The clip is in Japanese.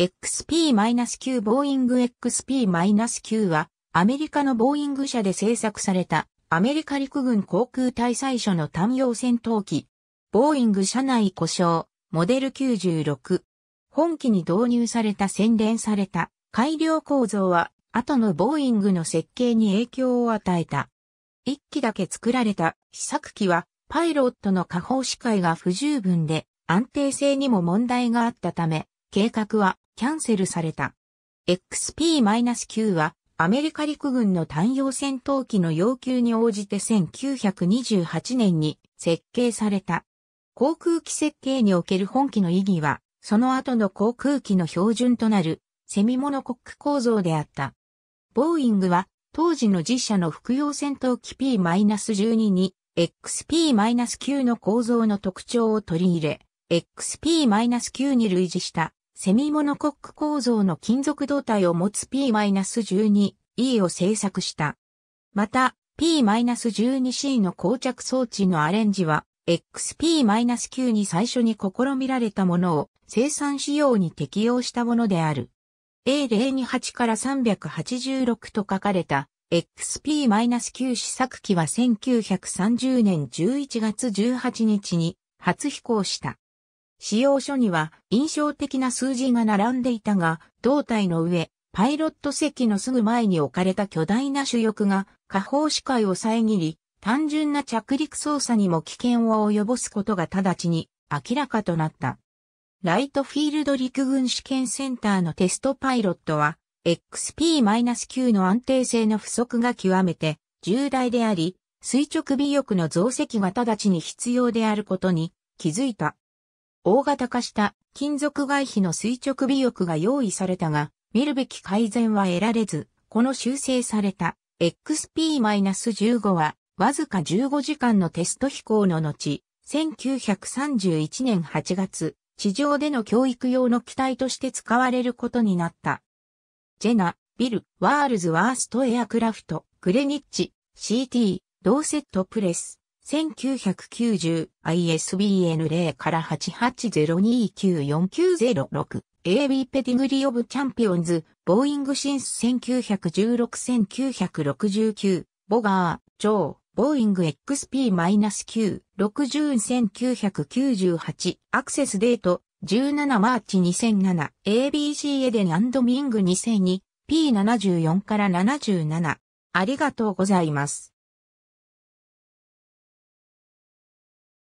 XP-9 ボーイング XP-9 はアメリカのボーイング社で製作されたアメリカ陸軍航空隊最初の単用戦闘機。ボーイング社内故障、モデル96。本機に導入された洗練された改良構造は後のボーイングの設計に影響を与えた。一機だけ作られた試作機はパイロットの下方視界が不十分で安定性にも問題があったため計画はキャンセルされた。XP-9 はアメリカ陸軍の単用戦闘機の要求に応じて1928年に設計された。航空機設計における本機の意義は、その後の航空機の標準となるセミモノコック構造であった。ボーイングは当時の自社の服用戦闘機 P-12 に XP-9 の構造の特徴を取り入れ、XP-9 に類似したセミモノコック構造の金属胴体を持つ P-12E を製作した。また、P-12C の膠着装置のアレンジは、XP-9 に最初に試みられたものを生産仕様に適用したものである。A028 から386と書かれた XP-9 試作機は1930年11月18日に初飛行した。使用書には印象的な数字が並んでいたが、胴体の上、パイロット席のすぐ前に置かれた巨大な主翼が下方視界を遮り、単純な着陸操作にも危険を及ぼすことが直ちに明らかとなった。ライトフィールド陸軍試験センターのテストパイロットは、XP-9 の安定性の不足が極めて重大であり、垂直尾翼の増積が直ちに必要であることに気づいた。大型化した金属外皮の垂直尾翼が用意されたが、見るべき改善は得られず、この修正された XP-15 はわずか15時間のテスト飛行の後、1931年8月、地上での教育用の機体として使われることになった。ジェナ、ビル、ワールズワーストエアクラフト、グレニッチ、CT、ドーセットプレス。1990ISBN0 から8802949006 AB ペディグリオブチャンピオンズ、ボーイングシンス1916-1969、ボガー、ジョー、ボーイング XP-9、60 1998、アクセスデート、17マーチ2007、ABC エデンミング2002、P74 から77。ありがとうございます。